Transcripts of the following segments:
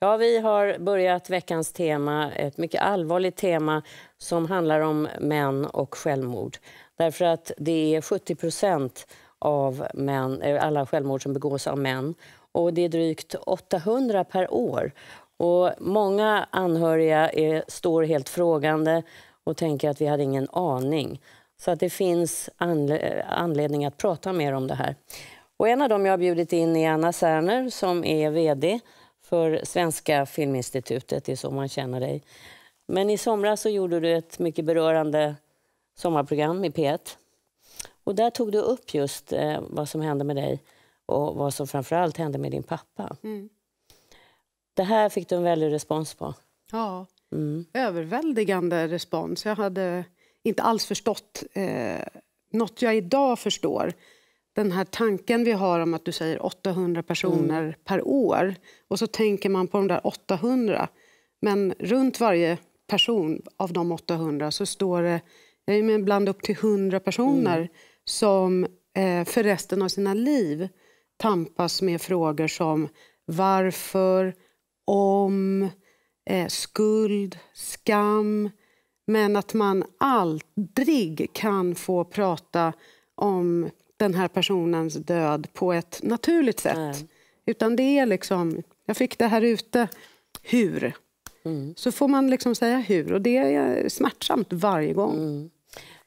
Ja, vi har börjat veckans tema, ett mycket allvarligt tema som handlar om män och självmord. Därför att det är 70 procent av män, eh, alla självmord som begås av män och det är drygt 800 per år. Och många anhöriga är, står helt frågande och tänker att vi hade ingen aning. Så att det finns eh, anledning att prata mer om det här. Och en av dem jag har bjudit in är Anna Särner som är vd för Svenska Filminstitutet, det är så man känner dig. Men i somras så gjorde du ett mycket berörande sommarprogram i P1. Och där tog du upp just eh, vad som hände med dig och vad som framförallt hände med din pappa. Mm. Det här fick du en väldig respons på. Ja, mm. överväldigande respons. Jag hade inte alls förstått eh, nåt jag idag förstår den här tanken vi har om att du säger 800 personer mm. per år och så tänker man på de där 800. Men runt varje person av de 800 så står det ibland upp till 100 personer mm. som eh, för resten av sina liv tampas med frågor som varför, om, eh, skuld, skam. Men att man aldrig kan få prata om den här personens död på ett naturligt sätt. Nej. Utan det är liksom, jag fick det här ute, hur? Mm. Så får man liksom säga hur, och det är smärtsamt varje gång. Mm.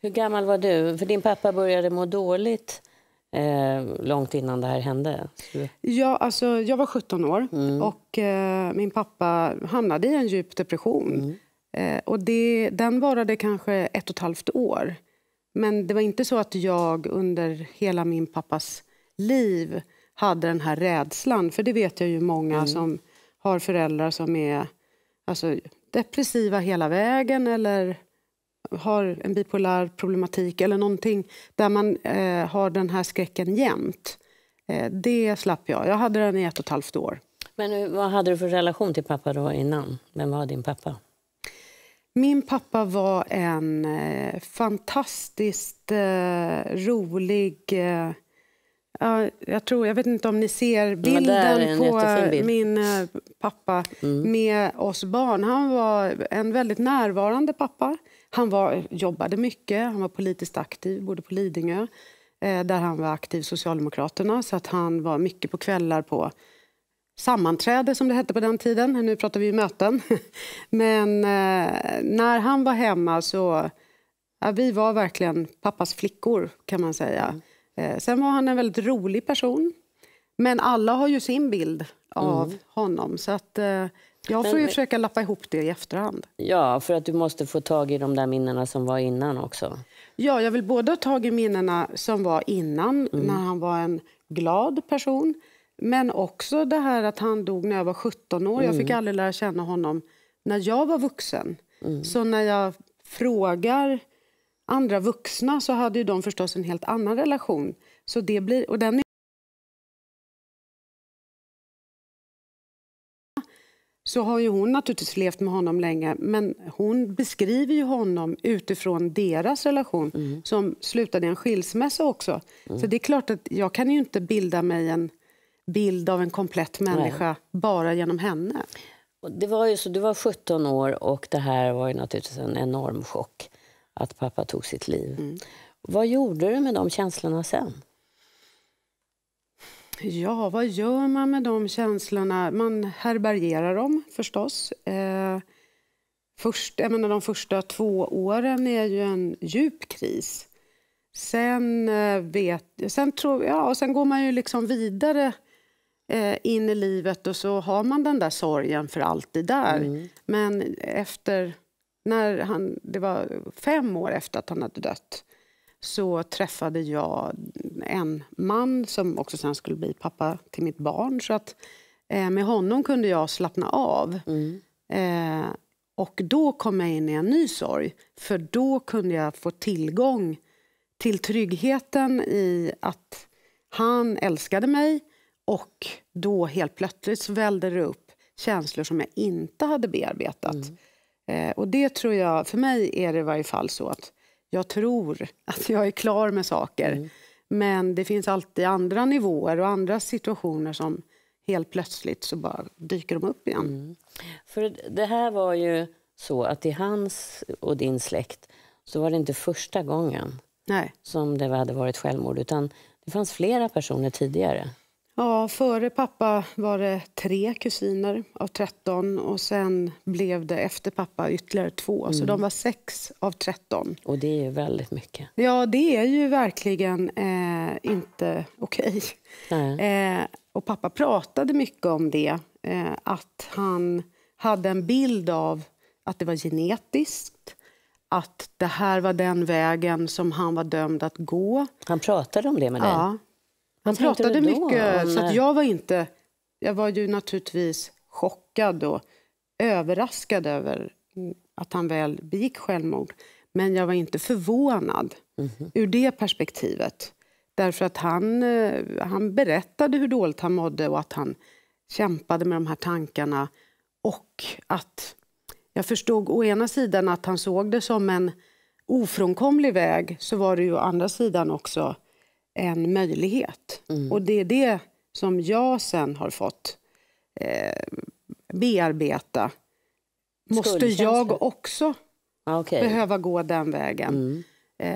Hur gammal var du? För din pappa började må dåligt eh, långt innan det här hände. Ja, alltså, jag var 17 år mm. och eh, min pappa hamnade i en djup depression. Mm. Eh, och det, den varade kanske ett och ett halvt år. Men det var inte så att jag under hela min pappas liv hade den här rädslan. För det vet jag ju många mm. som har föräldrar som är alltså, depressiva hela vägen eller har en bipolär problematik eller någonting där man eh, har den här skräcken jämt. Eh, det slapp jag. Jag hade den i ett och ett halvt år. Men eh, vad hade du för relation till pappa då innan? Vem var din pappa? Min pappa var en eh, fantastiskt eh, rolig... Eh, jag, tror, jag vet inte om ni ser bilden på bild. min eh, pappa mm. med oss barn. Han var en väldigt närvarande pappa. Han var, jobbade mycket, han var politiskt aktiv, bodde på Lidingö eh, där han var aktiv Socialdemokraterna. Så att han var mycket på kvällar på sammanträde som det hette på den tiden, nu pratar vi möten. Men eh, när han var hemma så, ja, vi var verkligen pappas flickor kan man säga. Mm. Eh, sen var han en väldigt rolig person. Men alla har ju sin bild av mm. honom. Så att, eh, jag får men, ju försöka lappa ihop det i efterhand. Ja, för att du måste få tag i de där minnena som var innan också. Ja, jag vill både ha tag i minnena som var innan, mm. när han var en glad person, men också det här att han dog när jag var 17 år. Mm. Jag fick mm. aldrig lära känna honom när jag var vuxen. Mm. Så när jag frågar andra vuxna så hade ju de förstås en helt annan relation. Så det blir, och den så har ju hon naturligtvis levt med honom länge men hon beskriver ju honom utifrån deras relation mm. som slutade i en skilsmässa också. Mm. Så det är klart att jag kan ju inte bilda mig en bild av en komplett människa Nej. bara genom henne. Det var ju så, du var 17 år och det här var ju naturligtvis en enorm chock att pappa tog sitt liv. Mm. Vad gjorde du med de känslorna sen? Ja, vad gör man med de känslorna? Man härbärgerar dem förstås. Eh, först, jag menar, de första två åren är ju en djup kris. Sen, eh, vet, sen, tror, ja, och sen går man ju liksom vidare eh, in i livet och så har man den där sorgen för alltid där. Mm. Men efter, när han, det var fem år efter att han hade dött så träffade jag en man som också sen skulle bli pappa till mitt barn. Så att eh, med honom kunde jag slappna av. Mm. Eh, och då kom jag in i en ny sorg, för då kunde jag få tillgång till tryggheten i att han älskade mig och då helt plötsligt så välde det upp känslor som jag inte hade bearbetat. Mm. Eh, och det tror jag, för mig är det i varje fall så att jag tror att jag är klar med saker. Mm. Men det finns alltid andra nivåer och andra situationer som helt plötsligt så bara dyker de upp igen. Mm. För det här var ju så att i hans och din släkt så var det inte första gången Nej. som det hade varit självmord utan det fanns flera personer tidigare. Ja, före pappa var det tre kusiner av 13 och sen blev det efter pappa ytterligare två. Mm. Så de var sex av 13. Och det är ju väldigt mycket. Ja, det är ju verkligen eh, inte okej. Okay. Eh, och pappa pratade mycket om det, eh, att han hade en bild av att det var genetiskt att det här var den vägen som han var dömd att gå. Han pratade om det med dig? Ja, han pratade mycket, om... så att jag var inte... Jag var ju naturligtvis chockad och överraskad över att han väl begick självmord. Men jag var inte förvånad mm -hmm. ur det perspektivet. Därför att han, eh, han berättade hur dåligt han mådde och att han kämpade med de här tankarna. Och att jag förstod å ena sidan att han såg det som en ofrånkomlig väg, så var det ju å andra sidan också en möjlighet. Mm. Och det är det som jag sen har fått eh, bearbeta. Måste jag också ah, okay. behöva gå den vägen? Mm.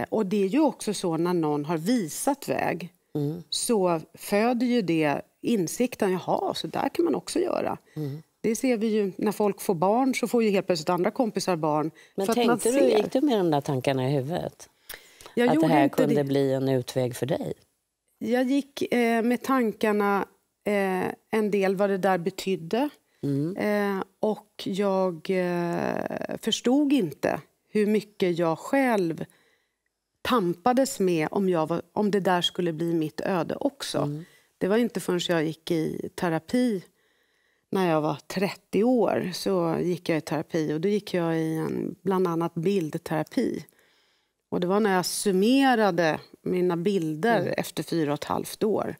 Eh, och det är ju också så när någon har visat väg mm. så föder ju det insikten, jaha, så där kan man också göra. Mm. Det ser vi ju när folk får barn så får ju helt plötsligt andra kompisar barn. Men tänkte du, gick du med de där tankarna i huvudet? Jag att det här kunde det. bli en utväg för dig? Jag gick eh, med tankarna eh, en del vad det där betydde. Mm. Eh, och jag eh, förstod inte hur mycket jag själv tampades med om, jag var, om det där skulle bli mitt öde också. Mm. Det var inte förrän jag gick i terapi när jag var 30 år så gick jag i terapi och då gick jag i en, bland annat bildterapi. Och det var när jag summerade mina bilder mm. efter fyra och ett halvt år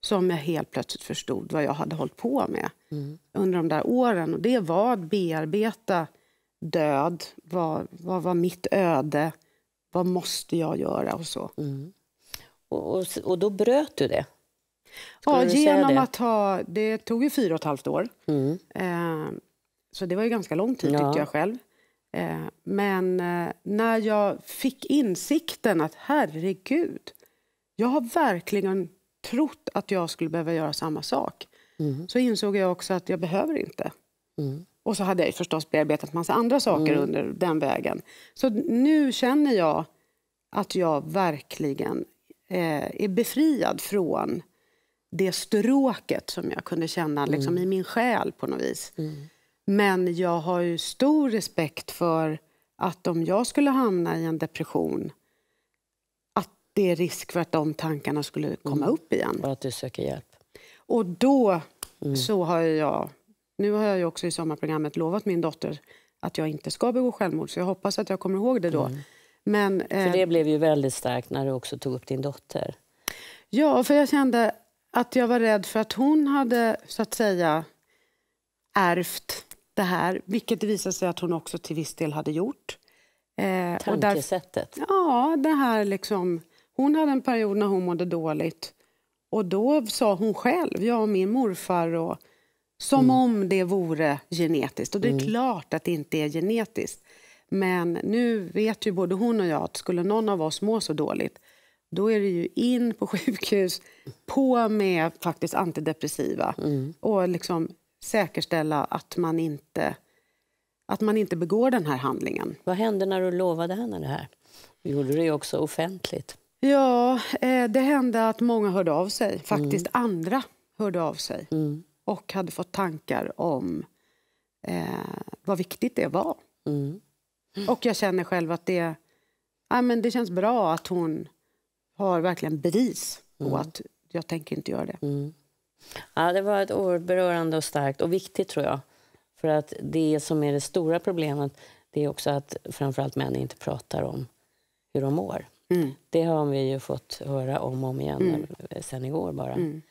som jag helt plötsligt förstod vad jag hade hållit på med mm. under de där åren. Och det var att bearbeta död. Vad, vad var mitt öde? Vad måste jag göra? Och så. Mm. Och, och, och, då bröt du det? Skulle ja, du genom det? att ha... Det tog ju fyra och ett halvt år. Mm. Eh, så det var ju ganska lång tid, ja. tyckte jag själv. Eh, men eh, när jag fick insikten att herregud, jag har verkligen trott att jag skulle behöva göra samma sak. Mm. Så insåg jag också att jag behöver inte. Mm. Och så hade jag förstås bearbetat massa andra saker mm. under den vägen. Så nu känner jag att jag verkligen eh, är befriad från det stråket som jag kunde känna liksom, mm. i min själ på något vis. Mm. Men jag har ju stor respekt för att om jag skulle hamna i en depression att det är risk för att de tankarna skulle komma mm. upp igen. Och att du söker hjälp. Och då mm. så har jag... Nu har jag ju också i sommarprogrammet lovat min dotter att jag inte ska begå självmord, så jag hoppas att jag kommer ihåg det då. Mm. Men, eh, för det blev ju väldigt starkt när du också tog upp din dotter. Ja, för jag kände att jag var rädd för att hon hade, så att säga, ärvt det här, vilket det visade sig att hon också till viss del hade gjort. Eh, Tankesättet? Där, ja, det här liksom... Hon hade en period när hon mådde dåligt. Och då sa hon själv, jag och min morfar, och, som mm. om det vore genetiskt. Och det är mm. klart att det inte är genetiskt. Men nu vet ju både hon och jag att skulle någon av oss må så dåligt, då är det ju in på sjukhus, på med faktiskt antidepressiva mm. och liksom säkerställa att man inte, att man inte begår den här handlingen. Vad hände när du lovade henne det här? Du gjorde det också offentligt. Ja, eh, det hände att många hörde av sig. Mm. Faktiskt mm. andra hörde av sig mm. och hade fått tankar om eh, vad viktigt det var. Mm. Och jag känner själv att det, ja, men det känns bra att hon har verkligen bevis på mm. att jag tänker inte göra det. Mm. Ja, det var ett oerhört berörande och starkt och viktigt tror jag. För att det som är det stora problemet det är också att framförallt män inte pratar om hur de mår. Mm. Det har vi ju fått höra om och om igen mm. sen igår bara. Mm.